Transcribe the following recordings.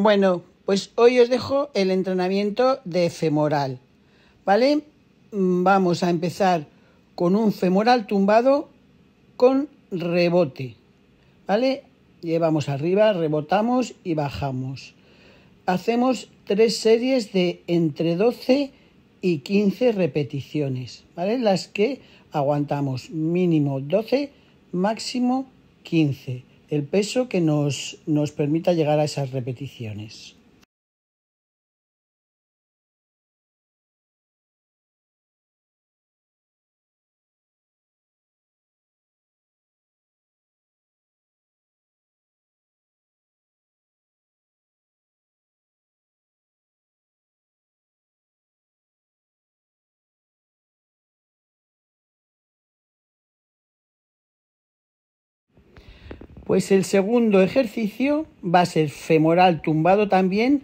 Bueno, pues hoy os dejo el entrenamiento de femoral, ¿vale? Mm, vamos a empezar con un femoral tumbado con rebote, ¿vale? Llevamos arriba, rebotamos y bajamos. Hacemos tres series de entre 12 y 15 repeticiones, ¿vale? Las que aguantamos mínimo 12, máximo 15 el peso que nos, nos permita llegar a esas repeticiones. Pues el segundo ejercicio va a ser femoral tumbado también,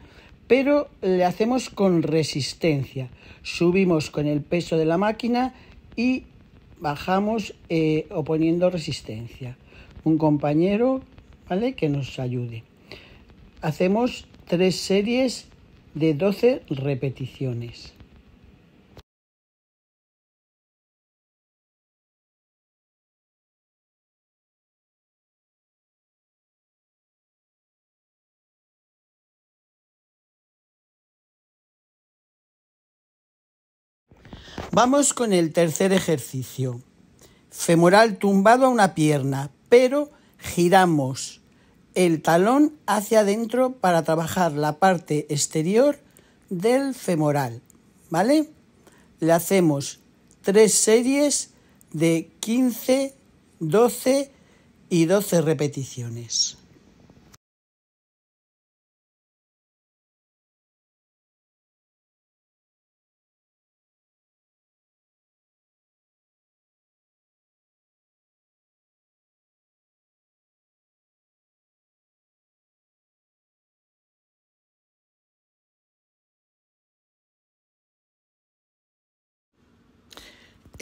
pero le hacemos con resistencia. Subimos con el peso de la máquina y bajamos eh, oponiendo resistencia. Un compañero que nos ayude. Hacemos tres series de 12 repeticiones. Vamos con el tercer ejercicio. Femoral tumbado a una pierna, pero giramos el talón hacia adentro para trabajar la parte exterior del femoral. ¿Vale? Le hacemos tres series de 15, 12 y 12 repeticiones.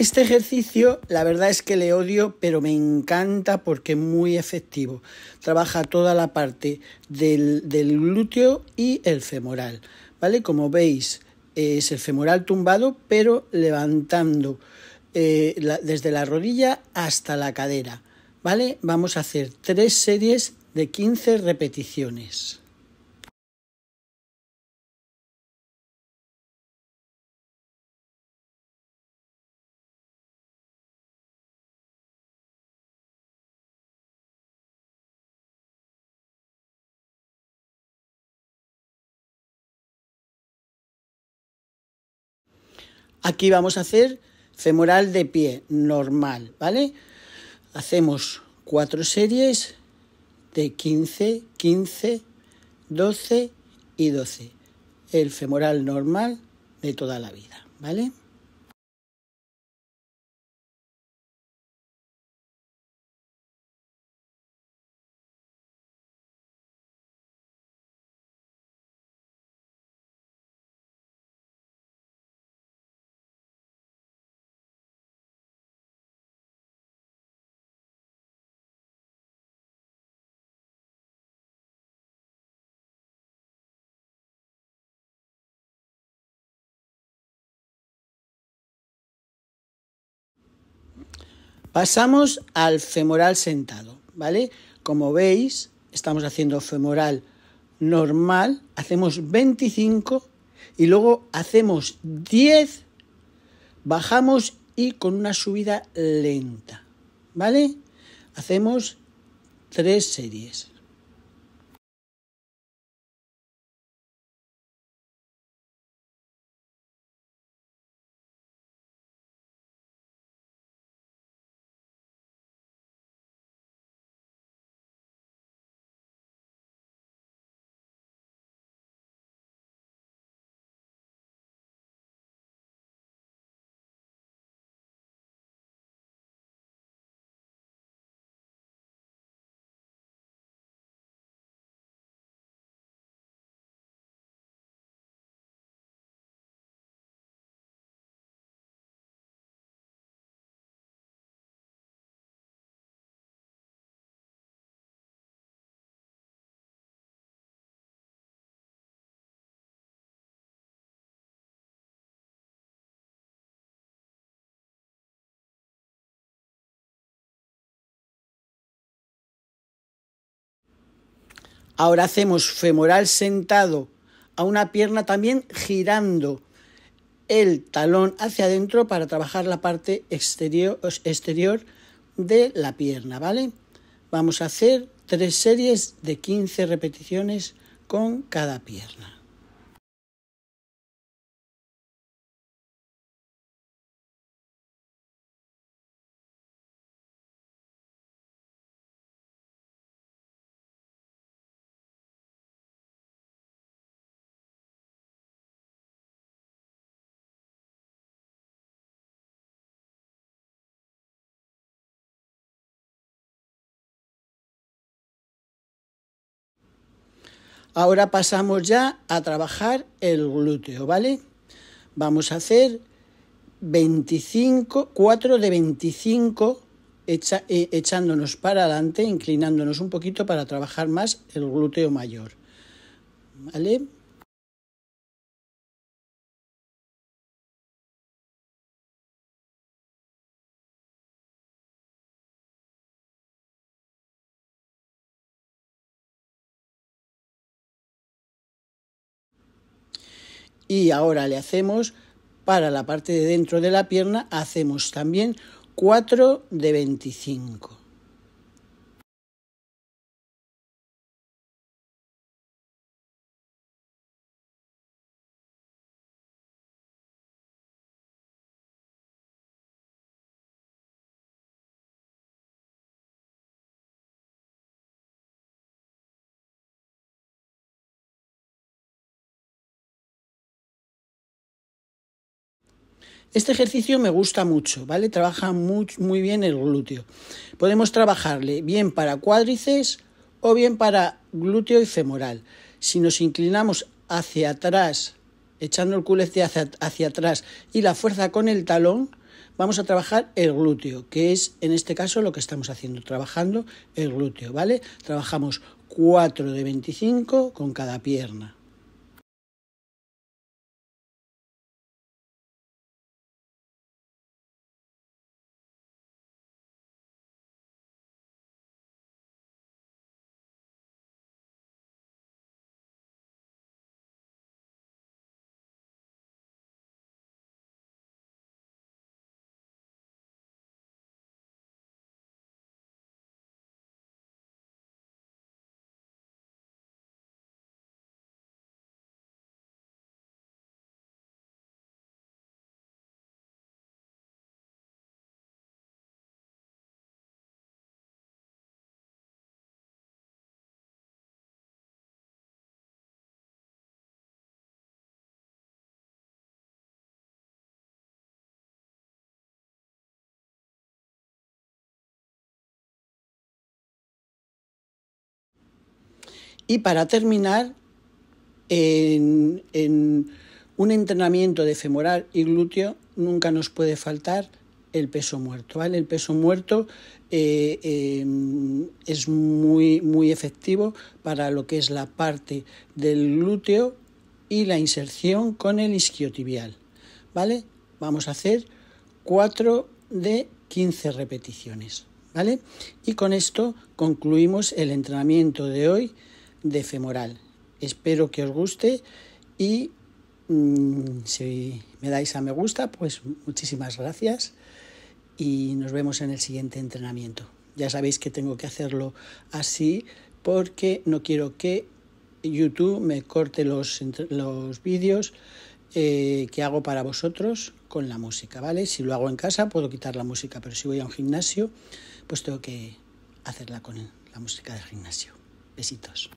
Este ejercicio, la verdad es que le odio, pero me encanta porque es muy efectivo. Trabaja toda la parte del, glúteo y el femoral. ¿Vale? Como veis, es el femoral tumbado, pero levantando eh, desde la rodilla hasta la cadera. ¿Vale? Vamos a hacer tres series de 15 repeticiones. Aquí vamos a hacer femoral de pie normal, ¿vale? Hacemos cuatro series de 15, 15, 12 y 12. El femoral normal de toda la vida, ¿vale? Pasamos al femoral sentado, ¿vale? Como veis, estamos haciendo femoral normal, hacemos 25 y luego hacemos 10, bajamos y con una subida lenta, ¿vale? Hacemos tres series. Ahora hacemos femoral sentado a una pierna también girando el talón hacia adentro para trabajar la parte exterior, de la pierna, ¿vale? Vamos a hacer tres series de 15 repeticiones con cada pierna. Ahora pasamos ya a trabajar el glúteo, ¿vale? Vamos a hacer 25, 4 de 25 eh, echándonos para adelante, inclinándonos un poquito para trabajar más el glúteo mayor. ¿Vale? y ahora le hacemos para la parte de dentro de la pierna, hacemos también 4 de 25. Este ejercicio me gusta mucho, ¿vale? Trabaja muy, bien el glúteo. Podemos trabajarle bien para cuádrices o bien para glúteo y femoral. Si nos inclinamos hacia atrás, echando el culete hacia, hacia atrás y la fuerza con el talón, vamos a trabajar el glúteo, que es en este caso lo que estamos haciendo, trabajando el glúteo, ¿vale? Trabajamos 4 de 25 con cada pierna. Y para terminar, en, un entrenamiento de femoral y glúteo nunca nos puede faltar el peso muerto. ¿vale? El peso muerto eh, em, es muy, muy efectivo para lo que es la parte del glúteo y la inserción con el isquiotibial. ¿vale? Vamos a hacer 4 de 15 repeticiones. ¿vale? Y con esto concluimos el entrenamiento de hoy de femoral. Espero que os guste y mm, si me dais a me gusta, pues muchísimas gracias y nos vemos en el siguiente entrenamiento. Ya sabéis que tengo que hacerlo así porque no quiero que YouTube me corte los, los vídeos eh, que hago para vosotros con la música, ¿vale? Si lo hago en casa puedo quitar la música, pero si voy a un gimnasio, pues tengo que hacerla con la música del gimnasio. Besitos.